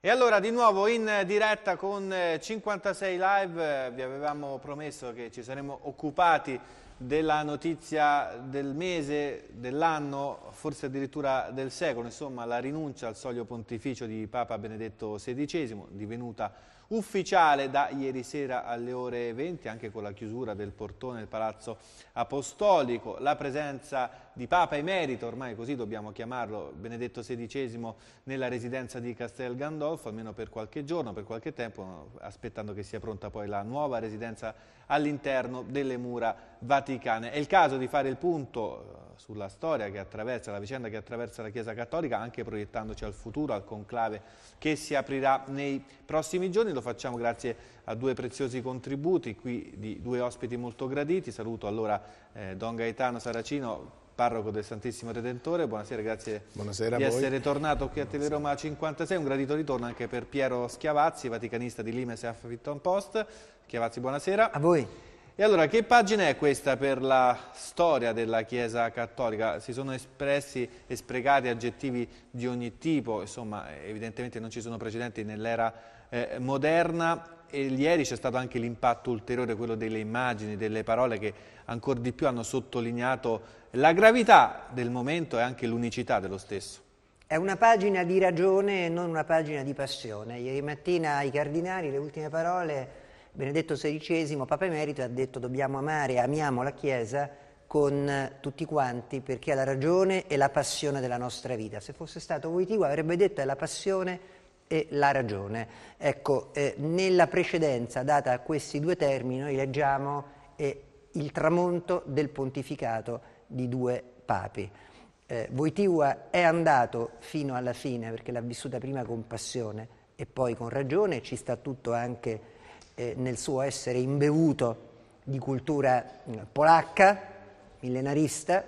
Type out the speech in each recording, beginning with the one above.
E allora di nuovo in diretta con 56 eh, Live, eh, vi avevamo promesso che ci saremmo occupati della notizia del mese, dell'anno, forse addirittura del secolo, insomma la rinuncia al soglio pontificio di Papa Benedetto XVI, divenuta ufficiale da ieri sera alle ore 20, anche con la chiusura del portone del Palazzo Apostolico, la presenza di Papa Emerito, ormai così dobbiamo chiamarlo, Benedetto XVI nella residenza di Castel Gandolfo, almeno per qualche giorno, per qualche tempo, aspettando che sia pronta poi la nuova residenza all'interno delle mura vaticane. È il caso di fare il punto sulla storia che attraversa, la vicenda che attraversa la Chiesa Cattolica, anche proiettandoci al futuro, al conclave che si aprirà nei prossimi giorni. Lo facciamo grazie a due preziosi contributi, qui di due ospiti molto graditi. Saluto allora eh, Don Gaetano Saracino, parroco del Santissimo Redentore. Buonasera, grazie Buonasera di essere tornato qui a Teleroma 56. Un gradito ritorno anche per Piero Schiavazzi, vaticanista di Limes e Huffington Post. Schiavazzi, buonasera. A voi. E allora che pagina è questa per la storia della Chiesa Cattolica? Si sono espressi e sprecati aggettivi di ogni tipo, insomma evidentemente non ci sono precedenti nell'era eh, moderna e ieri c'è stato anche l'impatto ulteriore, quello delle immagini, delle parole che ancora di più hanno sottolineato la gravità del momento e anche l'unicità dello stesso. È una pagina di ragione e non una pagina di passione. Ieri mattina ai cardinali le ultime parole Benedetto XVI, Papa Emerito, ha detto dobbiamo amare e amiamo la Chiesa con eh, tutti quanti perché è la ragione e la passione della nostra vita. Se fosse stato Voitigua avrebbe detto è la passione e la ragione. Ecco, eh, nella precedenza data a questi due termini noi leggiamo eh, il tramonto del pontificato di due papi. Eh, Voitiva eh, è andato fino alla fine perché l'ha vissuta prima con passione e poi con ragione, ci sta tutto anche eh, nel suo essere imbevuto di cultura mm, polacca, millenarista,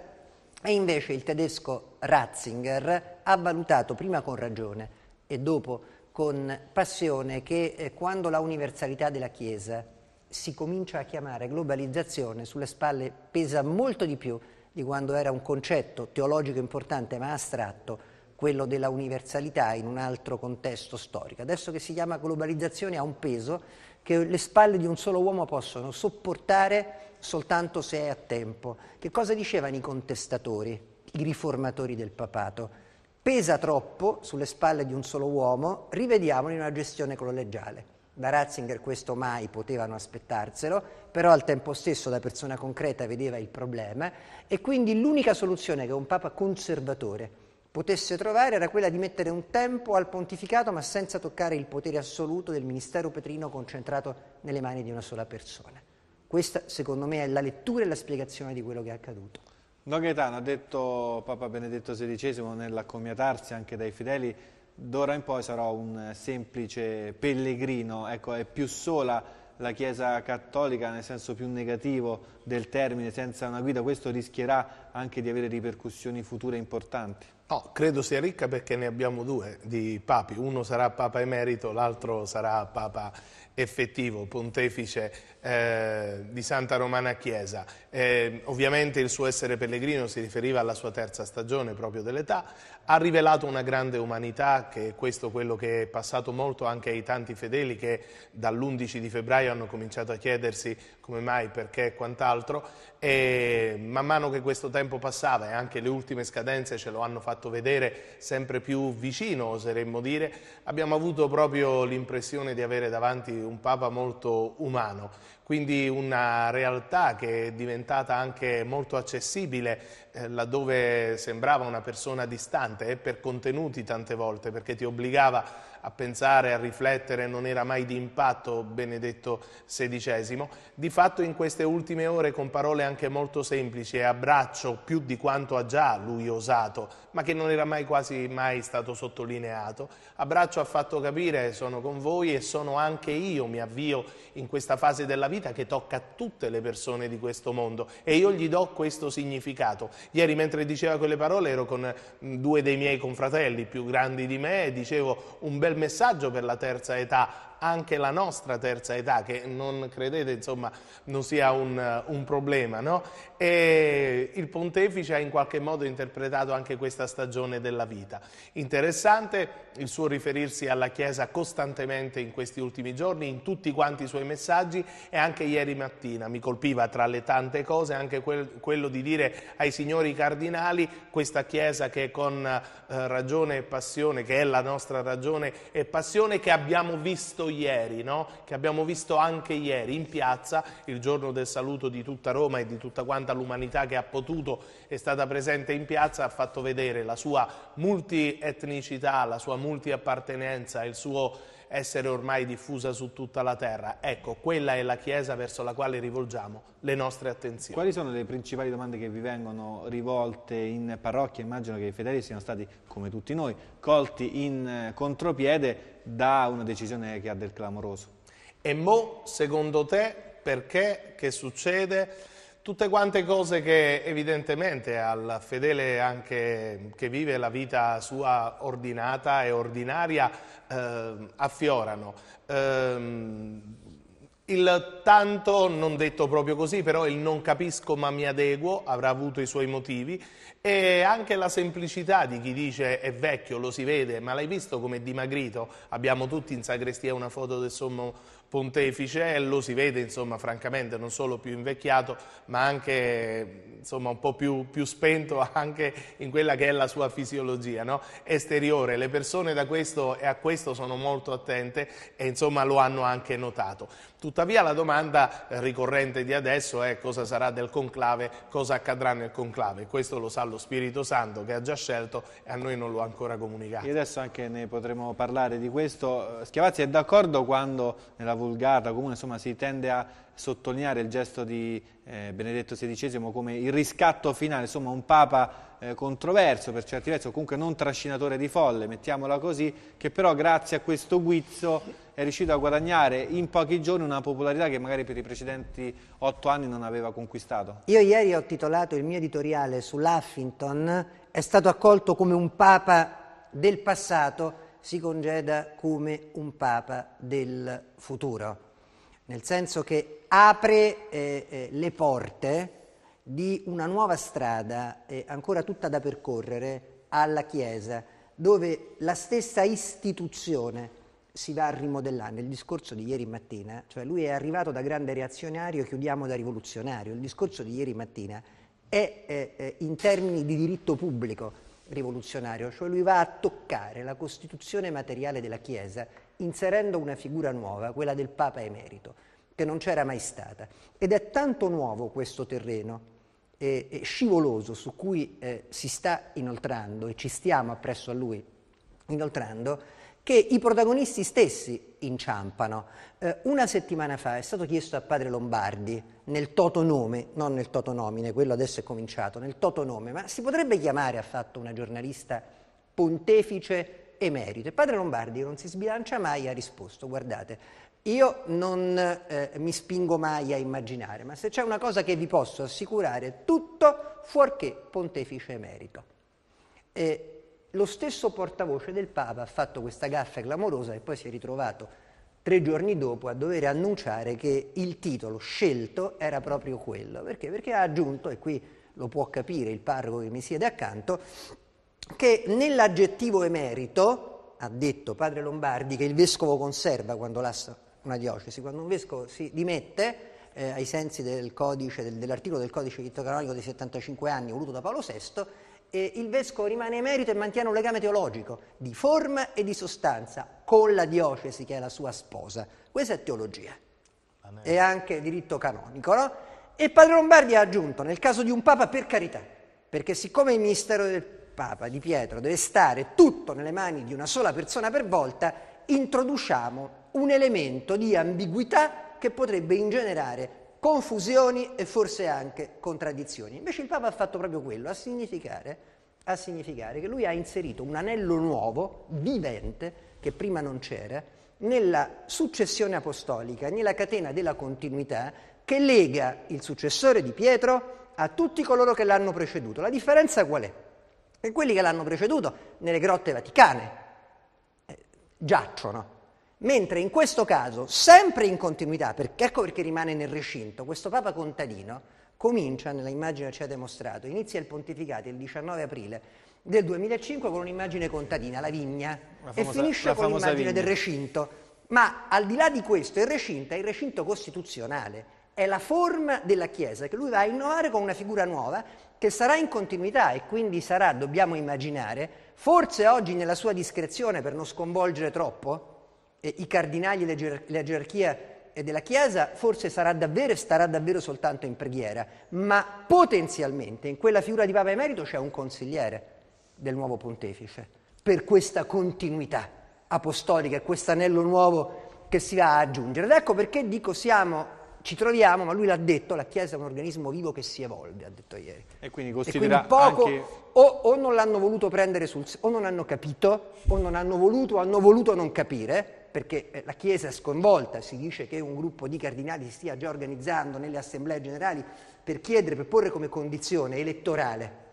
e invece il tedesco Ratzinger ha valutato prima con ragione e dopo con passione che eh, quando la universalità della Chiesa si comincia a chiamare globalizzazione sulle spalle pesa molto di più di quando era un concetto teologico importante ma astratto, quello della universalità in un altro contesto storico. Adesso che si chiama globalizzazione ha un peso che le spalle di un solo uomo possono sopportare soltanto se è a tempo. Che cosa dicevano i contestatori, i riformatori del papato? Pesa troppo sulle spalle di un solo uomo, rivediamolo in una gestione collegiale. Da Ratzinger questo mai potevano aspettarselo, però al tempo stesso da persona concreta vedeva il problema e quindi l'unica soluzione che un papa conservatore potesse trovare era quella di mettere un tempo al pontificato ma senza toccare il potere assoluto del ministero petrino concentrato nelle mani di una sola persona. Questa secondo me è la lettura e la spiegazione di quello che è accaduto. Don Gaetano ha detto Papa Benedetto XVI nell'accomiatarsi anche dai fedeli d'ora in poi sarò un semplice pellegrino, ecco è più sola la Chiesa Cattolica nel senso più negativo del termine, senza una guida, questo rischierà anche di avere ripercussioni future importanti? Oh, credo sia ricca perché ne abbiamo due di papi, uno sarà Papa Emerito, l'altro sarà Papa effettivo pontefice eh, di Santa Romana Chiesa. Eh, ovviamente il suo essere pellegrino si riferiva alla sua terza stagione proprio dell'età, ha rivelato una grande umanità che è questo quello che è passato molto anche ai tanti fedeli che dall'11 di febbraio hanno cominciato a chiedersi come mai, perché e quant'altro e man mano che questo tempo passava e anche le ultime scadenze ce lo hanno fatto vedere sempre più vicino, oseremmo dire, abbiamo avuto proprio l'impressione di avere davanti un Papa molto umano, quindi una realtà che è diventata anche molto accessibile eh, laddove sembrava una persona distante e per contenuti tante volte, perché ti obbligava a pensare, a riflettere, non era mai di impatto Benedetto XVI, di fatto in queste ultime ore con parole anche molto semplici e abbraccio più di quanto ha già lui osato, ma che non era mai quasi mai stato sottolineato, abbraccio ha fatto capire sono con voi e sono anche io, mi avvio in questa fase della vita che tocca a tutte le persone di questo mondo e io gli do questo significato. Ieri mentre diceva quelle parole ero con mm, due dei miei confratelli più grandi di me e dicevo un bel bel messaggio per la terza età, anche la nostra terza età, che non credete insomma, non sia un, eh, un problema. No? E il pontefice ha in qualche modo interpretato anche questa stagione della vita. Interessante il suo riferirsi alla Chiesa costantemente in questi ultimi giorni, in tutti quanti i suoi messaggi e anche ieri mattina. Mi colpiva tra le tante cose anche quel, quello di dire ai signori cardinali questa Chiesa che con eh, ragione e passione, che è la nostra ragione e passione, che abbiamo visto ieri, no? che abbiamo visto anche ieri in piazza, il giorno del saluto di tutta Roma e di tutta quanta l'umanità che ha potuto, è stata presente in piazza, ha fatto vedere la sua multietnicità, la sua multiappartenenza, il suo essere ormai diffusa su tutta la terra. Ecco, quella è la Chiesa verso la quale rivolgiamo le nostre attenzioni. Quali sono le principali domande che vi vengono rivolte in parrocchia? Immagino che i fedeli siano stati, come tutti noi, colti in eh, contropiede da una decisione che ha del clamoroso. E mo, secondo te, perché? Che succede? tutte quante cose che evidentemente al fedele anche che vive la vita sua ordinata e ordinaria eh, affiorano. Eh, il tanto, non detto proprio così, però il non capisco ma mi adeguo avrà avuto i suoi motivi e anche la semplicità di chi dice è vecchio, lo si vede, ma l'hai visto come è dimagrito? Abbiamo tutti in sagrestia una foto del sommo pontefice e lo si vede insomma francamente non solo più invecchiato ma anche insomma un po' più, più spento anche in quella che è la sua fisiologia no? esteriore, le persone da questo e a questo sono molto attente e insomma lo hanno anche notato. Tuttavia la domanda ricorrente di adesso è cosa sarà del conclave, cosa accadrà nel conclave, questo lo sa lo Spirito Santo che ha già scelto e a noi non lo ha ancora comunicato. E adesso anche ne potremo parlare di questo, Schiavazzi è d'accordo quando nella volgata, comune, insomma si tende a sottolineare il gesto di eh, Benedetto XVI come il riscatto finale, insomma un Papa eh, controverso per certi versi, o comunque non trascinatore di folle, mettiamola così, che però grazie a questo guizzo è riuscito a guadagnare in pochi giorni una popolarità che magari per i precedenti otto anni non aveva conquistato. Io ieri ho titolato il mio editoriale sull'Huffington, è stato accolto come un Papa del passato si congeda come un Papa del futuro, nel senso che apre eh, eh, le porte di una nuova strada eh, ancora tutta da percorrere alla Chiesa, dove la stessa istituzione si va a rimodellare. Nel discorso di ieri mattina, cioè lui è arrivato da grande reazionario, chiudiamo da rivoluzionario, il discorso di ieri mattina è eh, eh, in termini di diritto pubblico, rivoluzionario, cioè lui va a toccare la costituzione materiale della Chiesa inserendo una figura nuova, quella del Papa emerito, che non c'era mai stata. Ed è tanto nuovo questo terreno e, e scivoloso su cui eh, si sta inoltrando e ci stiamo appresso a lui inoltrando, che i protagonisti stessi inciampano. Eh, una settimana fa è stato chiesto a padre Lombardi, nel toto nome, non nel toto nomine, quello adesso è cominciato, nel toto nome, ma si potrebbe chiamare affatto una giornalista pontefice emerito? E padre Lombardi non si sbilancia mai ha risposto, guardate, io non eh, mi spingo mai a immaginare, ma se c'è una cosa che vi posso assicurare, tutto fuorché pontefice emerito. Eh, lo stesso portavoce del Papa ha fatto questa gaffa clamorosa e poi si è ritrovato tre giorni dopo a dover annunciare che il titolo scelto era proprio quello. Perché? Perché ha aggiunto, e qui lo può capire il parroco che mi siede accanto, che nell'aggettivo emerito, ha detto padre Lombardi, che il vescovo conserva quando lascia una diocesi, quando un vescovo si dimette, eh, ai sensi del codice, del, dell'articolo del codice canonico dei 75 anni voluto da Paolo VI, eh, il vescovo rimane emerito e mantiene un legame teologico di forma e di sostanza con la diocesi che è la sua sposa. Questa è teologia. Amen. E anche diritto canonico, no? E Padre Lombardi ha aggiunto, nel caso di un Papa, per carità, perché siccome il ministero del Papa, di Pietro, deve stare tutto nelle mani di una sola persona per volta, introduciamo un elemento di ambiguità che potrebbe ingenerare confusioni e forse anche contraddizioni. Invece il Papa ha fatto proprio quello, a significare, a significare che lui ha inserito un anello nuovo, vivente, che prima non c'era, nella successione apostolica, nella catena della continuità che lega il successore di Pietro a tutti coloro che l'hanno preceduto. La differenza qual è? Che quelli che l'hanno preceduto nelle grotte vaticane eh, giacciono, Mentre in questo caso, sempre in continuità, perché ecco perché rimane nel recinto, questo Papa contadino comincia, nella immagine che ci ha dimostrato, inizia il pontificato il 19 aprile del 2005 con un'immagine contadina, la vigna, la famosa, e finisce con l'immagine vigna. del recinto. Ma al di là di questo, il recinto è il recinto costituzionale, è la forma della Chiesa che lui va a innovare con una figura nuova che sarà in continuità e quindi sarà, dobbiamo immaginare, forse oggi nella sua discrezione per non sconvolgere troppo, eh, i cardinali e la, ger- la gerarchia della Chiesa forse sarà davvero e starà davvero soltanto in preghiera, ma potenzialmente in quella figura di Papa Emerito c'è un consigliere del nuovo pontefice per questa continuità apostolica e questo anello nuovo che si va ad aggiungere. Ed ecco perché dico siamo ci troviamo, ma lui l'ha detto, la Chiesa è un organismo vivo che si evolve, ha detto ieri. E quindi considera e quindi poco, anche... o, o non l'hanno voluto prendere sul... o non hanno capito, o non hanno voluto, o hanno voluto non capire, perché eh, la Chiesa è sconvolta, si dice che un gruppo di cardinali si stia già organizzando nelle assemblee generali per chiedere, per porre come condizione elettorale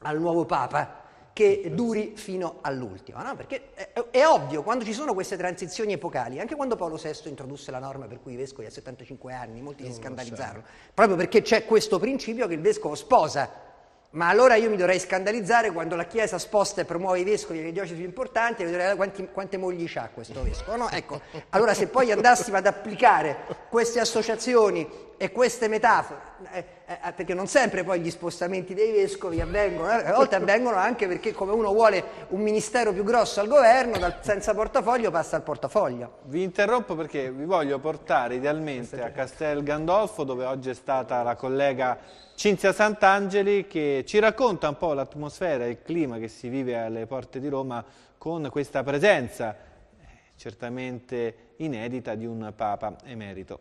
al nuovo Papa che duri fino all'ultimo, no? perché è, è, ovvio, quando ci sono queste transizioni epocali, anche quando Paolo VI introdusse la norma per cui i vescovi a 75 anni, molti si scandalizzarono, proprio perché c'è questo principio che il vescovo sposa ma allora io mi dovrei scandalizzare quando la Chiesa sposta e promuove i vescovi e le diocesi più importanti e vedrei quanti, quante mogli ha questo vescovo. No? Ecco, allora se poi andassimo ad applicare queste associazioni e queste metafore, eh, eh, eh, perché non sempre poi gli spostamenti dei vescovi avvengono, eh, a volte avvengono anche perché come uno vuole un ministero più grosso al governo, dal, senza portafoglio passa al portafoglio. Vi interrompo perché vi voglio portare idealmente a Castel Gandolfo dove oggi è stata la collega Cinzia Sant'Angeli che ci racconta un po' l'atmosfera e il clima che si vive alle porte di Roma con questa presenza eh, certamente inedita di un Papa emerito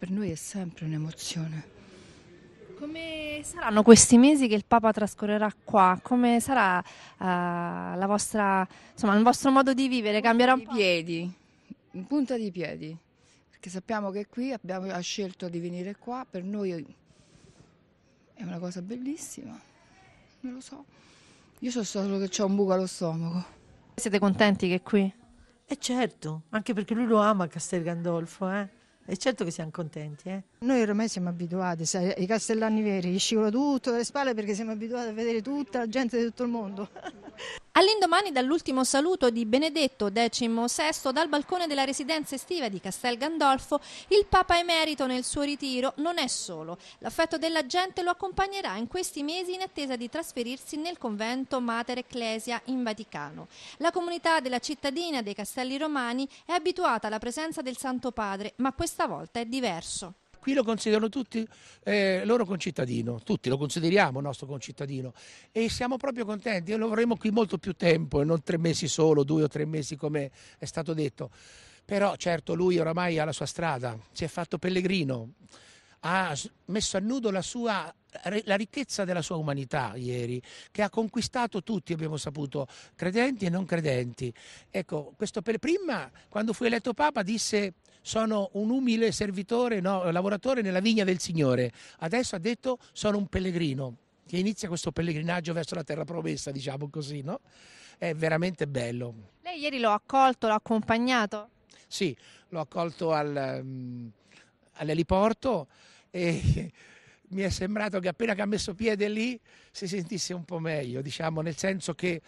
per noi è sempre un'emozione. Come saranno questi mesi che il Papa trascorrerà qua? Come sarà uh, vostra, insomma, il vostro modo di vivere? Punta Cambierà un po'? Piedi, in punta di piedi, perché sappiamo che qui abbiamo ha scelto di venire qua, per noi è una cosa bellissima, non lo so. Io so solo che c'è un buco allo stomaco. Siete contenti che è qui? Eh certo, anche perché lui lo ama Castel Gandolfo, eh. E certo che siamo contenti, eh? Noi ormai siamo abituati, sai, i castellani veri, gli scivola tutto dalle spalle perché siamo abituati a vedere tutta la gente di tutto il mondo. All'indomani dall'ultimo saluto di Benedetto XVI dal balcone della residenza estiva di Castel Gandolfo, il Papa Emerito nel suo ritiro non è solo. L'affetto della gente lo accompagnerà in questi mesi in attesa di trasferirsi nel convento Mater Ecclesia in Vaticano. La comunità della cittadina dei Castelli Romani è abituata alla presenza del Santo Padre, ma questa volta è diverso qui lo considerano tutti eh, loro concittadino, tutti lo consideriamo nostro concittadino e siamo proprio contenti, lo vorremmo qui molto più tempo e non tre mesi solo, due o tre mesi come è stato detto. Però certo lui oramai ha la sua strada, si è fatto pellegrino, ha messo a nudo la, sua, la ricchezza della sua umanità ieri, che ha conquistato tutti, abbiamo saputo, credenti e non credenti. Ecco, questo per prima, quando fu eletto Papa, disse sono un umile servitore, no, lavoratore nella vigna del Signore. Adesso ha detto sono un pellegrino, che inizia questo pellegrinaggio verso la terra promessa, diciamo così, no? È veramente bello. Lei ieri l'ho accolto, l'ho accompagnato? Sì, l'ho accolto al... Um, all'eliporto e mi è sembrato che appena che ha messo piede lì si sentisse un po' meglio, diciamo, nel senso che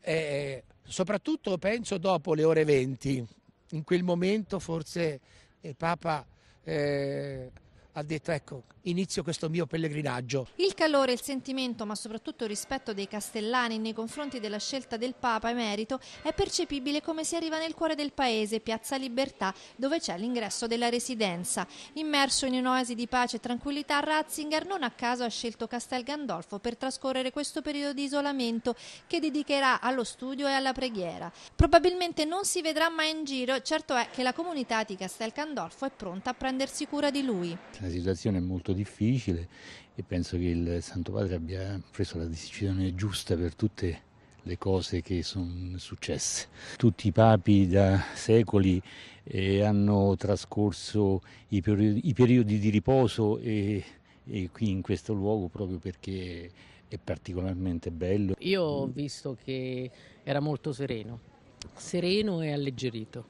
eh, soprattutto penso dopo le ore 20, in quel momento forse il Papa eh, ha detto ecco inizio questo mio pellegrinaggio. Il calore, il sentimento, ma soprattutto il rispetto dei castellani nei confronti della scelta del Papa emerito è percepibile come si arriva nel cuore del paese, Piazza Libertà, dove c'è l'ingresso della residenza. Immerso in un'oasi di pace e tranquillità, Ratzinger non a caso ha scelto Castel Gandolfo per trascorrere questo periodo di isolamento che dedicherà allo studio e alla preghiera. Probabilmente non si vedrà mai in giro, certo è che la comunità di Castel Gandolfo è pronta a prendersi cura di lui. La situazione è molto difficile e penso che il Santo Padre abbia preso la decisione giusta per tutte le cose che sono successe. Tutti i papi da secoli eh, hanno trascorso i periodi, i periodi di riposo e, e qui in questo luogo proprio perché è particolarmente bello. Io ho visto che era molto sereno, sereno e alleggerito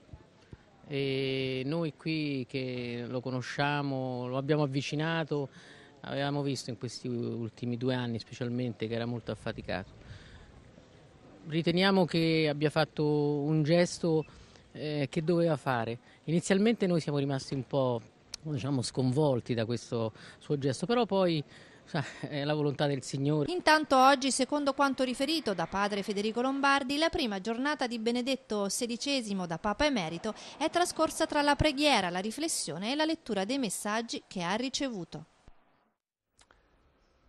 e noi qui che lo conosciamo, lo abbiamo avvicinato, avevamo visto in questi ultimi due anni specialmente che era molto affaticato. Riteniamo che abbia fatto un gesto eh, che doveva fare. Inizialmente noi siamo rimasti un po' diciamo, sconvolti da questo suo gesto, però poi è la volontà del Signore. Intanto oggi, secondo quanto riferito da padre Federico Lombardi, la prima giornata di Benedetto XVI da Papa Emerito è trascorsa tra la preghiera, la riflessione e la lettura dei messaggi che ha ricevuto.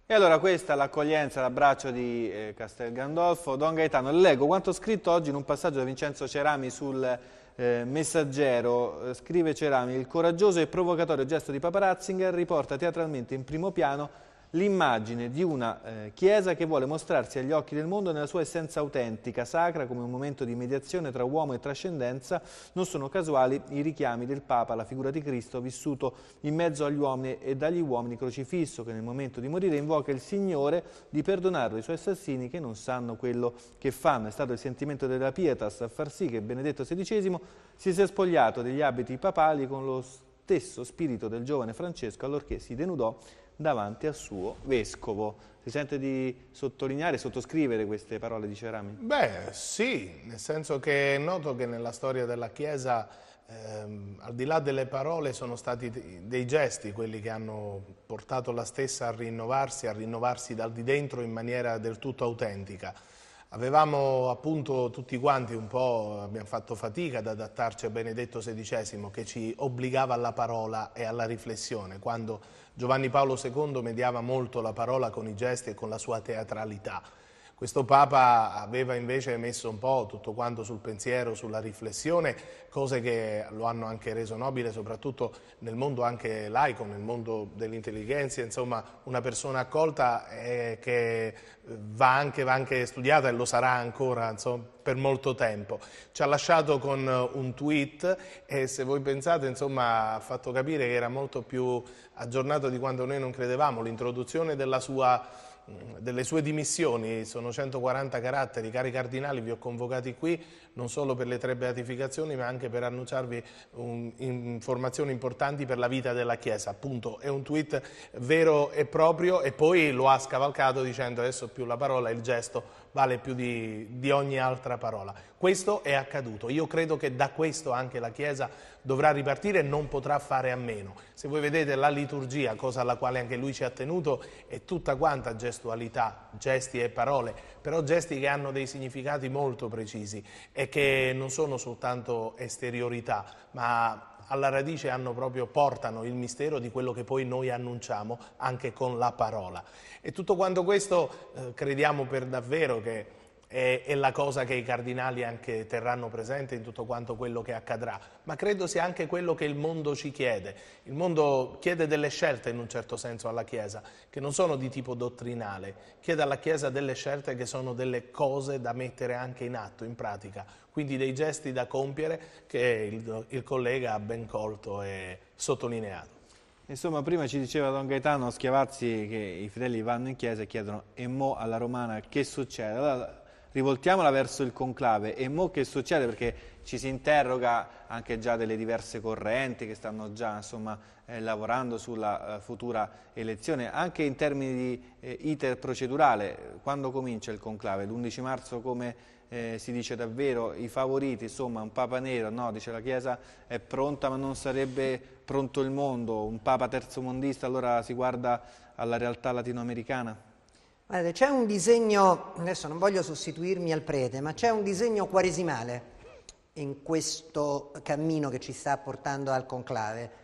E allora questa è l'accoglienza, l'abbraccio di eh, Castel Gandolfo. Don Gaetano, leggo quanto scritto oggi in un passaggio da Vincenzo Cerami sul eh, Messaggero. Eh, scrive Cerami, il coraggioso e provocatorio gesto di Papa Ratzinger riporta teatralmente in primo piano l'immagine di una eh, chiesa che vuole mostrarsi agli occhi del mondo nella sua essenza autentica, sacra, come un momento di mediazione tra uomo e trascendenza, non sono casuali i richiami del Papa alla figura di Cristo vissuto in mezzo agli uomini e dagli uomini crocifisso, che nel momento di morire invoca il Signore di perdonarlo ai suoi assassini che non sanno quello che fanno. È stato il sentimento della pietas a far sì che Benedetto XVI si sia spogliato degli abiti papali con lo stesso spirito del giovane Francesco allorché si denudò davanti al suo vescovo. Si sente di sottolineare, sottoscrivere queste parole di Cerami? Beh, sì, nel senso che è noto che nella storia della Chiesa, ehm, al di là delle parole, sono stati dei gesti quelli che hanno portato la stessa a rinnovarsi, a rinnovarsi dal di dentro in maniera del tutto autentica. Avevamo appunto tutti quanti un po', abbiamo fatto fatica ad adattarci a Benedetto XVI che ci obbligava alla parola e alla riflessione, quando Giovanni Paolo II mediava molto la parola con i gesti e con la sua teatralità. Questo Papa aveva invece messo un po' tutto quanto sul pensiero, sulla riflessione, cose che lo hanno anche reso nobile, soprattutto nel mondo anche laico, nel mondo dell'intelligenza, insomma una persona accolta eh, che va anche, va anche, studiata e lo sarà ancora insomma, per molto tempo. Ci ha lasciato con un tweet e se voi pensate insomma, ha fatto capire che era molto più aggiornato di quanto noi non credevamo, l'introduzione della sua delle sue dimissioni, sono 140 caratteri, cari cardinali vi ho convocati qui non solo per le tre beatificazioni ma anche per annunciarvi un, informazioni importanti per la vita della Chiesa. Appunto è un tweet vero e proprio e poi lo ha scavalcato dicendo adesso più la parola, il gesto vale più di, di ogni altra parola. Questo è accaduto. Io credo che da questo anche la Chiesa dovrà ripartire e non potrà fare a meno. Se voi vedete la liturgia, cosa alla quale anche lui ci ha tenuto, è tutta quanta gestualità, gesti e parole però gesti che hanno dei significati molto precisi e che non sono soltanto esteriorità, ma alla radice hanno proprio, portano il mistero di quello che poi noi annunciamo anche con la parola. E tutto quanto questo eh, crediamo per davvero che è, è la cosa che i cardinali anche terranno presente in tutto quanto quello che accadrà, ma credo sia anche quello che il mondo ci chiede. Il mondo chiede delle scelte in un certo senso alla Chiesa, che non sono di tipo dottrinale, chiede alla Chiesa delle scelte che sono delle cose da mettere anche in atto, in pratica, quindi dei gesti da compiere che il, il collega ha ben colto e sottolineato. Insomma, prima ci diceva Don Gaetano Schiavazzi che i fratelli vanno in chiesa e chiedono e mo alla romana che succede? Allora, rivoltiamola verso il conclave. E mo che succede? Perché ci si interroga anche già delle diverse correnti che stanno già insomma, eh, lavorando sulla eh, futura elezione, anche in termini di eh, iter procedurale. Quando comincia il conclave? L'11 marzo come eh, si dice davvero? I favoriti, insomma un Papa nero, no, dice la Chiesa è pronta ma non sarebbe pronto il mondo, un Papa terzomondista, allora si guarda alla realtà latinoamericana? c'è un disegno, adesso non voglio sostituirmi al prete, ma c'è un disegno quaresimale in questo cammino che ci sta portando al conclave.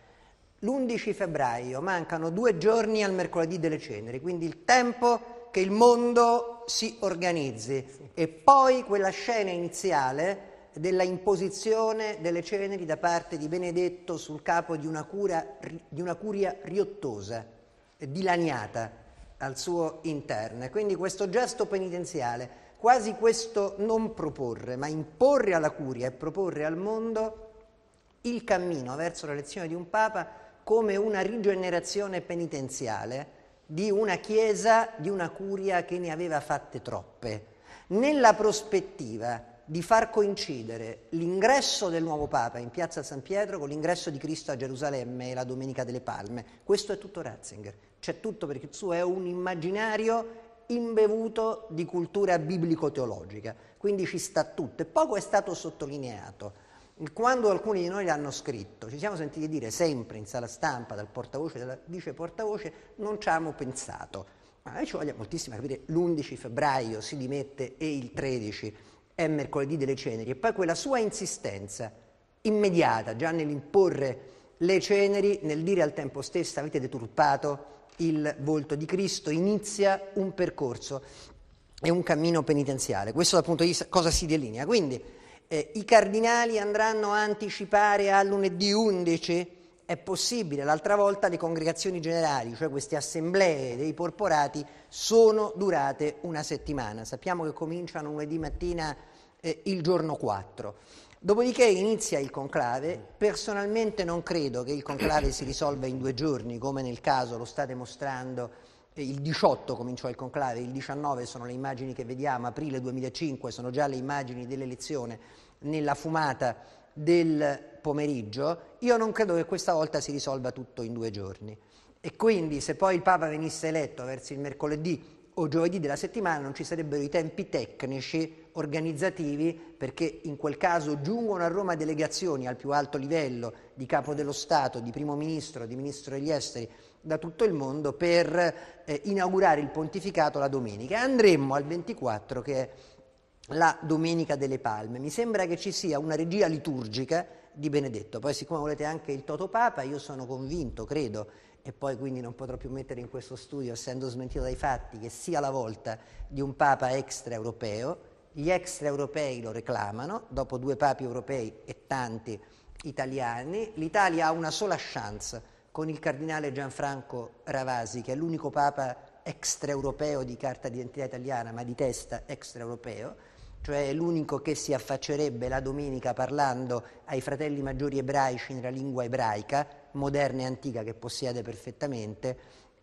L'11 febbraio mancano due giorni al mercoledì delle ceneri, quindi il tempo che il mondo si organizzi e poi quella scena iniziale della imposizione delle ceneri da parte di Benedetto sul capo di una, cura, di una curia riottosa, dilaniata al suo interno. E quindi questo gesto penitenziale, quasi questo non proporre, ma imporre alla curia e proporre al mondo il cammino verso l'elezione di un Papa come una rigenerazione penitenziale di una Chiesa, di una curia che ne aveva fatte troppe, nella prospettiva di far coincidere l'ingresso del nuovo Papa in piazza San Pietro con l'ingresso di Cristo a Gerusalemme e la Domenica delle Palme. Questo è tutto Ratzinger, c'è tutto perché il suo è un immaginario imbevuto di cultura biblico-teologica, quindi ci sta tutto e poco è stato sottolineato. Quando alcuni di noi l'hanno scritto, ci siamo sentiti dire sempre in sala stampa dal portavoce, dalla portavoce, non ci abbiamo pensato. Ma noi ci voglia moltissimo capire, l'11 febbraio si dimette e il 13 febbraio è mercoledì delle ceneri e poi quella sua insistenza immediata già nell'imporre le ceneri, nel dire al tempo stesso avete deturpato il volto di Cristo, inizia un percorso e un cammino penitenziale. Questo dal punto di vista cosa si delinea. Quindi eh, i cardinali andranno a anticipare a lunedì 11 è possibile. L'altra volta le congregazioni generali, cioè queste assemblee dei porporati, sono durate una settimana. Sappiamo che cominciano lunedì mattina eh, il giorno 4. Dopodiché inizia il conclave, personalmente non credo che il conclave si risolva in due giorni, come nel caso lo state mostrando. Eh, il 18 cominciò il conclave, il 19 sono le immagini che vediamo, aprile 2005 sono già le immagini dell'elezione nella fumata del pomeriggio, io non credo che questa volta si risolva tutto in due giorni. E quindi se poi il Papa venisse eletto verso il mercoledì o giovedì della settimana non ci sarebbero i tempi tecnici organizzativi perché in quel caso giungono a Roma delegazioni al più alto livello di capo dello Stato, di primo ministro, di ministro degli esteri da tutto il mondo per eh, inaugurare il pontificato la domenica. Andremmo al 24 che è la Domenica delle Palme. Mi sembra che ci sia una regia liturgica di Benedetto. Poi siccome volete anche il Toto Papa, io sono convinto, credo, e poi quindi non potrò più mettere in questo studio, essendo smentito dai fatti, che sia la volta di un Papa extraeuropeo. Gli extraeuropei lo reclamano, dopo due papi europei e tanti italiani. L'Italia ha una sola chance con il cardinale Gianfranco Ravasi, che è l'unico Papa extraeuropeo di carta d'identità italiana, ma di testa extraeuropeo cioè l'unico che si affaccerebbe la domenica parlando ai fratelli maggiori ebraici nella lingua ebraica, moderna e antica che possiede perfettamente,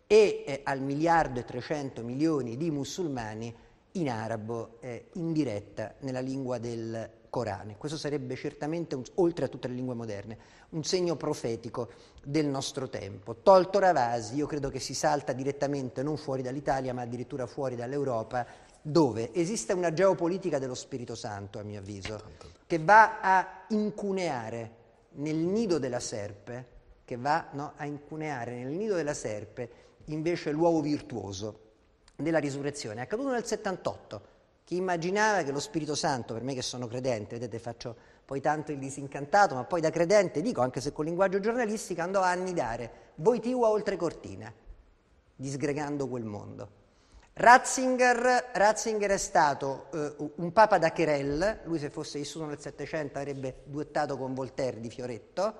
e eh, al miliardo e trecento milioni di musulmani in arabo eh, in diretta nella lingua del Corano. Questo sarebbe certamente, un, oltre a tutte le lingue moderne, un segno profetico del nostro tempo. Tolto Ravasi, io credo che si salta direttamente non fuori dall'Italia, ma addirittura fuori dall'Europa dove esiste una geopolitica dello Spirito Santo, a mio avviso, che va a incuneare nel nido della serpe, che va no, a incuneare nel nido della serpe invece l'uovo virtuoso della risurrezione. È accaduto nel 78. Chi immaginava che lo Spirito Santo, per me che sono credente, vedete faccio poi tanto il disincantato, ma poi da credente dico, anche se con linguaggio giornalistico, andò a annidare Voitiva oltre Cortina, disgregando quel mondo. Ratzinger, Ratzinger è stato eh, un papa da Querelle, lui se fosse vissuto nel Settecento avrebbe duettato con Voltaire di Fioretto,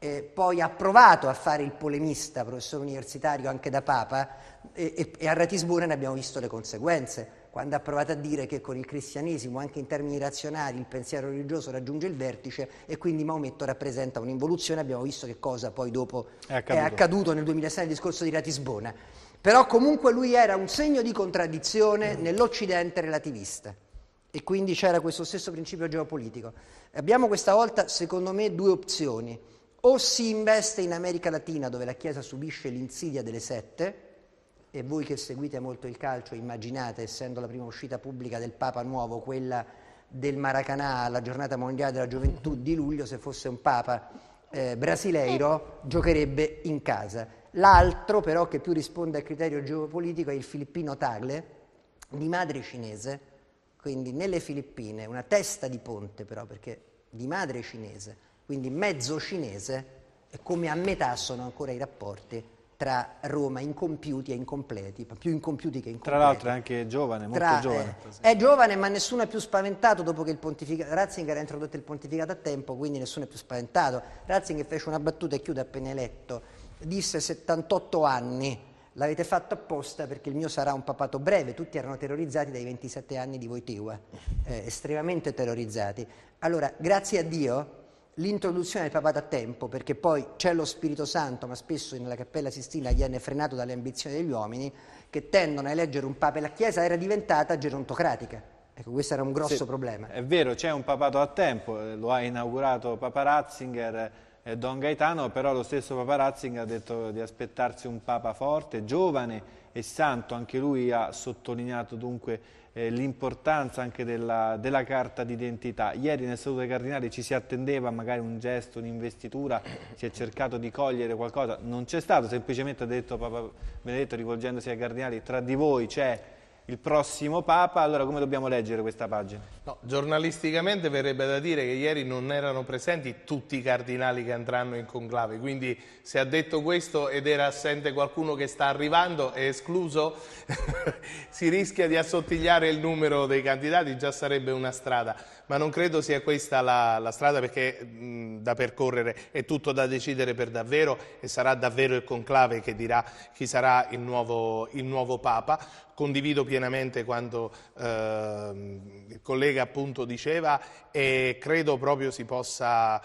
eh, poi ha provato a fare il polemista, professore universitario anche da papa, e, e, e a Ratisbona ne abbiamo visto le conseguenze quando ha provato a dire che con il cristianesimo, anche in termini razionali, il pensiero religioso raggiunge il vertice e quindi Maometto rappresenta un'involuzione. Abbiamo visto che cosa poi dopo è accaduto, è accaduto nel 2006 nel discorso di Ratisbona. Però comunque lui era un segno di contraddizione nell'Occidente relativista e quindi c'era questo stesso principio geopolitico. Abbiamo questa volta, secondo me, due opzioni. O si investe in America Latina, dove la Chiesa subisce l'insidia delle sette, e voi che seguite molto il calcio immaginate, essendo la prima uscita pubblica del Papa Nuovo, quella del Maracanã alla giornata mondiale della gioventù di luglio, se fosse un Papa eh, brasileiro, eh. giocherebbe in casa L'altro però che più risponde al criterio geopolitico è il filippino Tagle, di madre cinese, quindi nelle Filippine, una testa di ponte però perché di madre cinese, quindi mezzo cinese, e come a metà sono ancora i rapporti tra Roma incompiuti e incompleti, più incompiuti che incompleti. Tra l'altro è anche giovane, molto tra, eh, giovane. Eh, è giovane ma nessuno è più spaventato dopo che il pontificato, Ratzinger ha introdotto il pontificato a tempo, quindi nessuno è più spaventato. Ratzinger fece una battuta e chiude appena eletto disse 78 anni, l'avete fatto apposta perché il mio sarà un papato breve, tutti erano terrorizzati dai 27 anni di Voitiva, eh, estremamente terrorizzati. Allora, grazie a Dio l'introduzione del papato a tempo, perché poi c'è lo Spirito Santo, ma spesso nella Cappella Sistina viene frenato dalle ambizioni degli uomini, che tendono a eleggere un papa e la Chiesa era diventata gerontocratica. Ecco, questo era un grosso sì, problema. È vero, c'è un papato a tempo, eh, lo ha inaugurato Papa Ratzinger, Don Gaetano, però lo stesso Papa Ratzinger ha detto di aspettarsi un Papa forte, giovane e santo, anche lui ha sottolineato dunque eh, l'importanza anche della, della carta d'identità. Ieri nel saluto dei cardinali ci si attendeva magari un gesto, un'investitura, si è cercato di cogliere qualcosa, non c'è stato, semplicemente ha detto Papa Benedetto rivolgendosi ai cardinali, tra di voi c'è il prossimo Papa, allora come dobbiamo leggere questa pagina? No, giornalisticamente verrebbe da dire che ieri non erano presenti tutti i cardinali che andranno in conclave, quindi se ha detto questo ed era assente qualcuno che sta arrivando, è escluso, si rischia di assottigliare il numero dei candidati, già sarebbe una strada ma non credo sia questa la, la strada perché mh, da percorrere è tutto da decidere per davvero e sarà davvero il conclave che dirà chi sarà il nuovo, il nuovo Papa. Condivido pienamente quanto eh, il collega appunto diceva e credo proprio si possa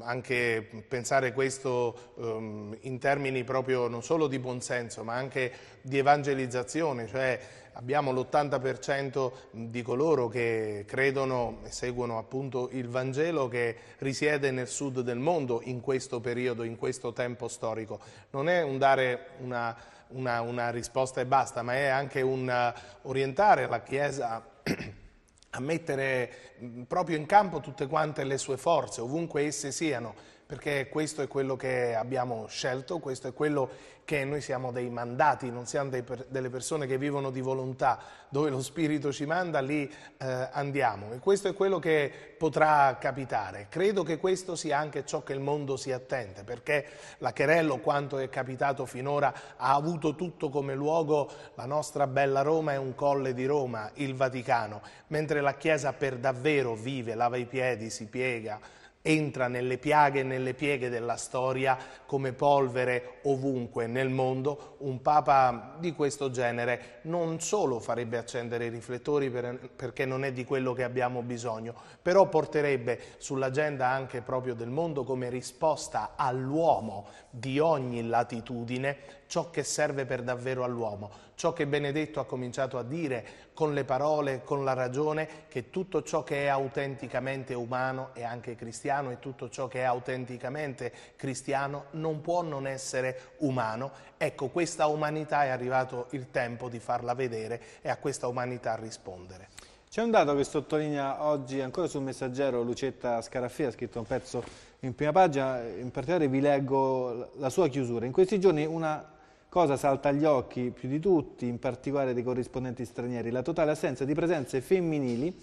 anche pensare questo eh, in termini proprio non solo di buonsenso ma anche di evangelizzazione, cioè abbiamo l'80% di coloro che credono e seguono appunto il Vangelo che risiede nel sud del mondo in questo periodo, in questo tempo storico. Non è un dare una, una, una risposta e basta, ma è anche un uh, orientare la Chiesa a mettere mm, proprio in campo tutte quante le sue forze, ovunque esse siano perché questo è quello che abbiamo scelto, questo è quello che noi siamo dei mandati, non siamo per, delle persone che vivono di volontà, dove lo Spirito ci manda, lì eh, andiamo. E questo è quello che potrà capitare. Credo che questo sia anche ciò che il mondo si attende, perché Laccherello, quanto è capitato finora, ha avuto tutto come luogo, la nostra bella Roma è un colle di Roma, il Vaticano, mentre la Chiesa per davvero vive, lava i piedi, si piega, entra nelle piaghe e nelle pieghe della storia come polvere ovunque nel mondo, un Papa di questo genere non solo farebbe accendere i riflettori per, perché non è di quello che abbiamo bisogno, però porterebbe sull'agenda anche proprio del mondo come risposta all'uomo di ogni latitudine ciò che serve per davvero all'uomo, ciò che Benedetto ha cominciato a dire con le parole, con la ragione, che tutto ciò che è autenticamente umano e anche cristiano e tutto ciò che è autenticamente cristiano non può non essere umano. Ecco, questa umanità è arrivato il tempo di farla vedere e a questa umanità rispondere. C'è un dato che sottolinea oggi ancora sul messaggero Lucetta Scaraffia, ha scritto un pezzo in prima pagina, in particolare vi leggo la sua chiusura. In questi giorni una cosa salta agli occhi più di tutti, in particolare dei corrispondenti stranieri, la totale assenza di presenze femminili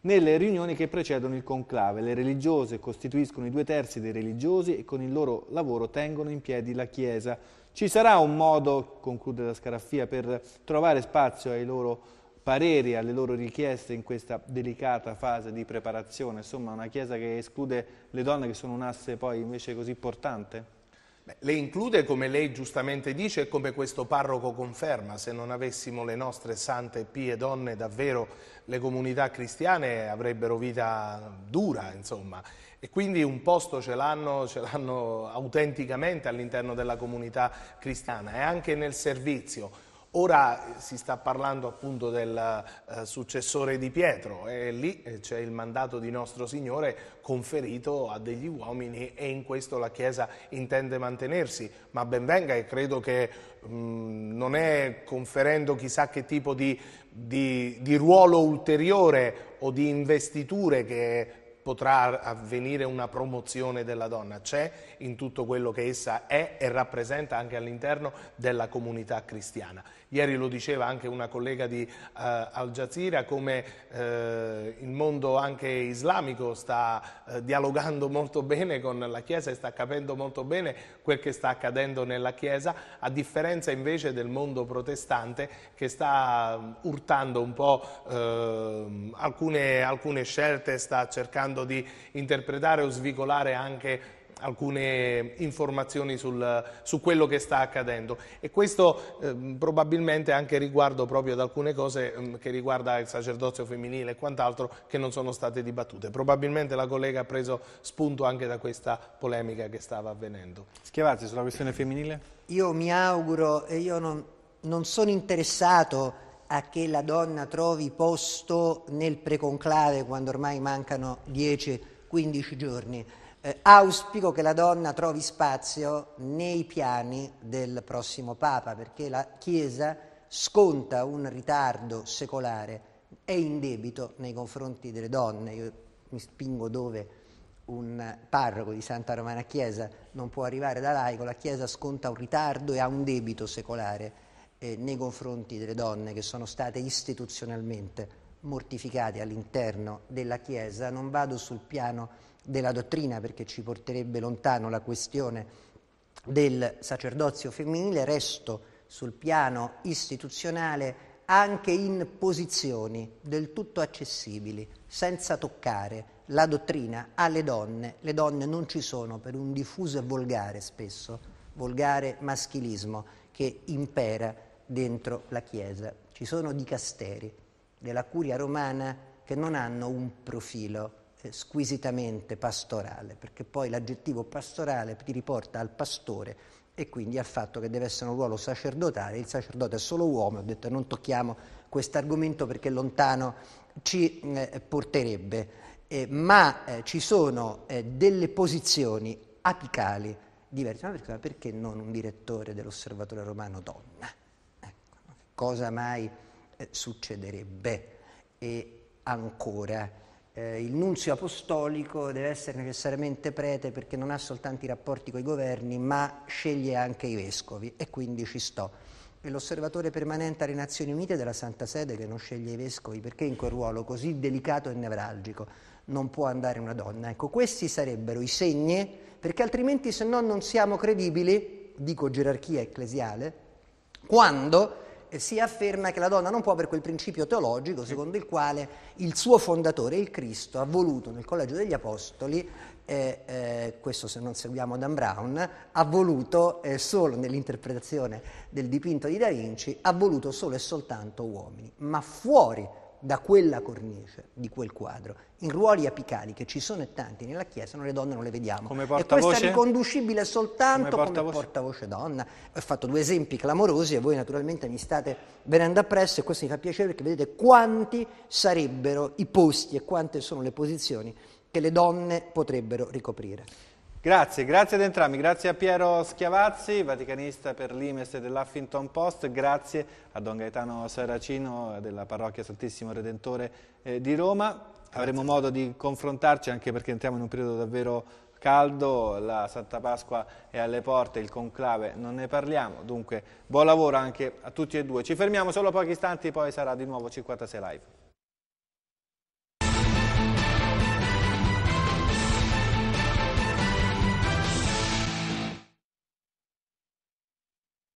nelle riunioni che precedono il conclave. Le religiose costituiscono i due terzi dei religiosi e con il loro lavoro tengono in piedi la Chiesa. Ci sarà un modo, conclude la Scaraffia, per trovare spazio ai loro pareri alle loro richieste in questa delicata fase di preparazione? Insomma, una Chiesa che esclude le donne che sono un asse poi invece così importante? Beh, le include come lei giustamente dice e come questo parroco conferma, se non avessimo le nostre sante pie donne davvero le comunità cristiane avrebbero vita dura insomma e quindi un posto ce l'hanno autenticamente all'interno della comunità cristiana e anche nel servizio Ora si sta parlando appunto del eh, successore di Pietro e lì eh, c'è il mandato di Nostro Signore conferito a degli uomini e in questo la Chiesa intende mantenersi, ma ben venga e credo che mh, mm, non è conferendo chissà che tipo di, di, di ruolo ulteriore o di investiture che potrà avvenire una promozione della donna, c'è in tutto quello che essa è e rappresenta anche all'interno della comunità cristiana. Ieri lo diceva anche una collega di uh, Al Jazeera come uh, il mondo anche islamico sta uh, dialogando molto bene con la Chiesa e sta capendo molto bene quel che sta accadendo nella Chiesa, a differenza invece del mondo protestante che sta mm, urtando un po' ehm, alcune, alcune scelte, sta cercando cercando di interpretare o svicolare anche alcune informazioni sul, su quello che sta accadendo e questo eh, probabilmente anche riguardo proprio ad alcune cose eh, che riguarda il sacerdozio femminile e quant'altro che non sono state dibattute. Probabilmente la collega ha preso spunto anche da questa polemica che stava avvenendo. Schiavazzi sulla questione femminile? Io mi auguro e io non, non sono interessato a che la donna trovi posto nel preconclave quando ormai mancano 10-15 giorni. Eh, auspico che la donna trovi spazio nei piani del prossimo Papa, perché la Chiesa sconta un ritardo secolare, e in debito nei confronti delle donne. Io mi spingo dove un parroco di Santa Romana Chiesa non può arrivare da laico, la Chiesa sconta un ritardo e ha un debito secolare eh, nei confronti delle donne che sono state istituzionalmente mortificate all'interno della Chiesa, non vado sul piano della dottrina perché ci porterebbe lontano la questione del sacerdozio femminile, resto sul piano istituzionale anche in posizioni del tutto accessibili, senza toccare la dottrina alle donne. Le donne non ci sono per un diffuso e volgare spesso, volgare maschilismo che impera dentro la Chiesa. Ci sono dicasteri della curia romana che non hanno un profilo eh, squisitamente pastorale, perché poi l'aggettivo pastorale ti riporta al pastore e quindi al fatto che deve essere un ruolo sacerdotale, il sacerdote è solo uomo, ho detto non tocchiamo questo argomento perché lontano ci eh, porterebbe, eh, ma eh, ci sono eh, delle posizioni apicali diverse, ma perché non un direttore dell'osservatorio romano donna? cosa mai eh, succederebbe. E ancora, eh, il nunzio apostolico deve essere necessariamente prete perché non ha soltanto i rapporti con i governi, ma sceglie anche i vescovi e quindi ci sto. E l'osservatore permanente alle Nazioni Unite della Santa Sede che non sceglie i vescovi perché in quel ruolo così delicato e nevralgico non può andare una donna. Ecco, questi sarebbero i segni perché altrimenti se no non siamo credibili, dico gerarchia ecclesiale, quando eh, si afferma che la donna non può per quel principio teologico secondo il quale il suo fondatore, il Cristo, ha voluto nel Collegio degli Apostoli, eh, eh, questo se non seguiamo Dan Brown, ha voluto eh, solo nell'interpretazione del dipinto di Da Vinci, ha voluto solo e soltanto uomini, ma fuori da quella cornice, di quel quadro. In ruoli apicali che ci sono e tanti nella Chiesa, noi le donne non le vediamo. Come E questa è riconducibile soltanto come portavoce? come portavoce donna. Ho fatto due esempi clamorosi e voi naturalmente mi state venendo appresso e questo mi fa piacere perché vedete quanti sarebbero i posti e quante sono le posizioni che le donne potrebbero ricoprire. Grazie, grazie ad entrambi, grazie a Piero Schiavazzi, vaticanista per l'Imes dell'Huffington Post, grazie a Don Gaetano Saracino della Parrocchia Santissimo Redentore eh, di Roma. Avremo modo di confrontarci anche perché entriamo in un periodo davvero caldo, la Santa Pasqua è alle porte, il conclave non ne parliamo, dunque buon lavoro anche a tutti e due. Ci fermiamo solo pochi istanti, poi sarà di nuovo 56 live.